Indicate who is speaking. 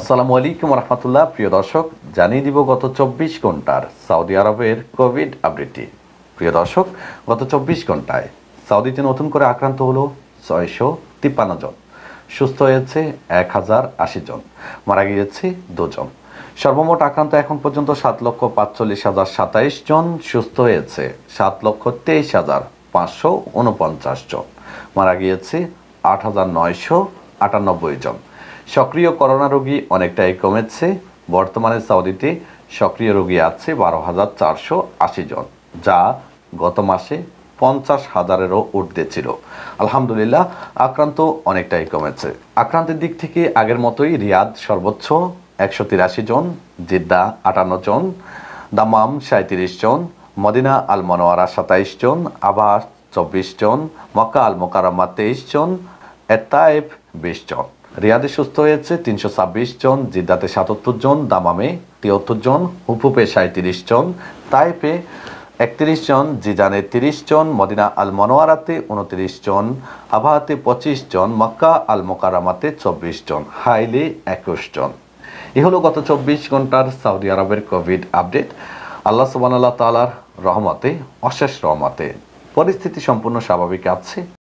Speaker 1: আসসালামু আলাইকুম রহমতুল্লাহ প্রিয় দর্শক জানিয়ে দিব গত চব্বিশ ঘন্টার সৌদি আরবের কোভিড আপডেটটি প্রিয় দর্শক গত চব্বিশ ঘন্টায় সৌদিতে নতুন করে আক্রান্ত হলো ছয়শো তিপ্পান্ন জন সুস্থ হয়েছে এক হাজার আশি জন মারা গিয়েছে দুজন সর্বমোট আক্রান্ত এখন পর্যন্ত সাত লক্ষ পাঁচচল্লিশ হাজার সাতাইশ জন সুস্থ হয়েছে সাত লক্ষ তেইশ হাজার পাঁচশো উনপঞ্চাশ জন মারা গিয়েছে আট হাজার নয়শো আটানব্বই জন সক্রিয় করোনা রোগী অনেকটাই কমেছে বর্তমানে সৌদিতে সক্রিয় রোগী আছে বারো হাজার চারশো আশি জন যা গত মাসে পঞ্চাশ হাজারেরও ঊর্ধ্বে ছিল আলহামদুলিল্লাহ আক্রান্ত অনেকটাই কমেছে আক্রান্তের দিক থেকে আগের মতোই রিয়াদ সর্বোচ্চ একশো তিরাশি জন জিদ্দা আটান্ন জন দামাম সাঁত্রিশ জন মদিনা আল মনোয়ারা সাতাইশ জন আবার চব্বিশ জন মক্কা আল মোকারাম্মা তেইশ জন এত্তায়েব বিশ জন রিয়াদে সুস্থ হয়েছে তিনশো ছাব্বিশ জন জিদ্দাতে সাতাত্তর জন দামামে তিয়াত্তর জন হুফুপে সাঁত্রিশ জন তাইপে একত্রিশ জন জিজানে তিরিশ জন মদিনা আল মনোয়ারাতে উনত্রিশ জন আবাহাতে পঁচিশ জন মক্কা আল মোকারামাতে চব্বিশ জন হাইলে একুশ জন এ হলো গত চব্বিশ ঘন্টার সৌদি আরবের কোভিড আপডেট আল্লাহ আল্লাহ তালার রহমতে অশেষ রহমতে পরিস্থিতি সম্পূর্ণ স্বাভাবিক আছে